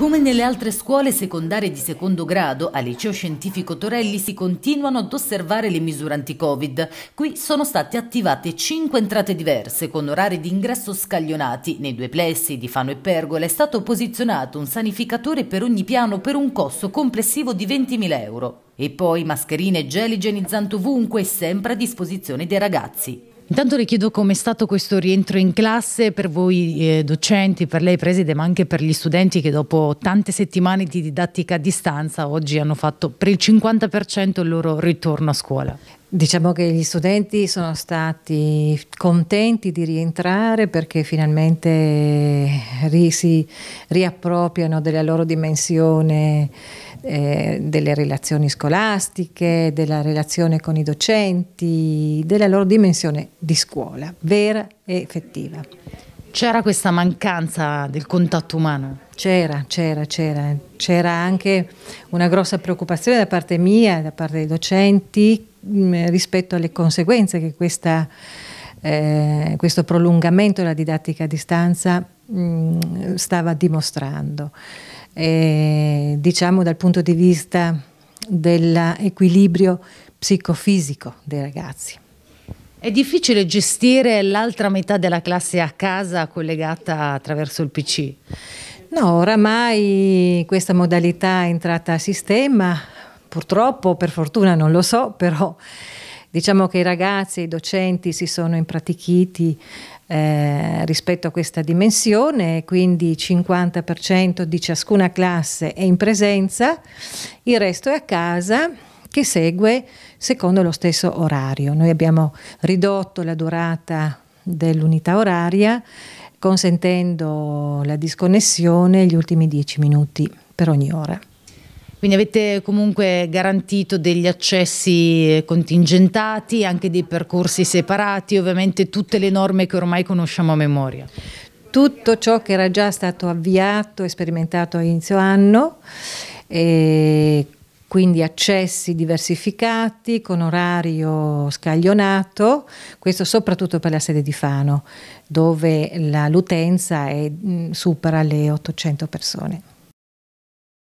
Come nelle altre scuole secondarie di secondo grado, al liceo scientifico Torelli si continuano ad osservare le misure anti-Covid. Qui sono state attivate cinque entrate diverse con orari di ingresso scaglionati. Nei due plessi di Fano e Pergola è stato posizionato un sanificatore per ogni piano per un costo complessivo di 20.000 euro. E poi mascherine e gel igienizzanti ovunque sempre a disposizione dei ragazzi. Intanto le chiedo come è stato questo rientro in classe per voi eh, docenti, per lei preside, ma anche per gli studenti che dopo tante settimane di didattica a distanza oggi hanno fatto per il 50% il loro ritorno a scuola. Diciamo che gli studenti sono stati contenti di rientrare perché finalmente ri, si riappropriano della loro dimensione, eh, delle relazioni scolastiche, della relazione con i docenti, della loro dimensione di scuola, vera e effettiva. C'era questa mancanza del contatto umano? C'era, c'era, c'era. C'era anche una grossa preoccupazione da parte mia, da parte dei docenti, mm, rispetto alle conseguenze che questa, eh, questo prolungamento della didattica a distanza mh, mm, stava dimostrando. E, diciamo dal punto di vista dell'equilibrio psicofisico dei ragazzi. È difficile gestire l'altra metà della classe a casa collegata attraverso il PC? No, oramai questa modalità è entrata a sistema, purtroppo, per fortuna non lo so, però diciamo che i ragazzi e i docenti si sono impratichiti eh, rispetto a questa dimensione, quindi il 50% di ciascuna classe è in presenza, il resto è a casa che segue secondo lo stesso orario. Noi abbiamo ridotto la durata dell'unità oraria consentendo la disconnessione gli ultimi 10 minuti per ogni ora. Quindi avete comunque garantito degli accessi contingentati, anche dei percorsi separati, ovviamente tutte le norme che ormai conosciamo a memoria. Tutto ciò che era già stato avviato e sperimentato a inizio anno, quindi accessi diversificati con orario scaglionato, questo soprattutto per la sede di Fano, dove l'utenza è, supera le 800 persone.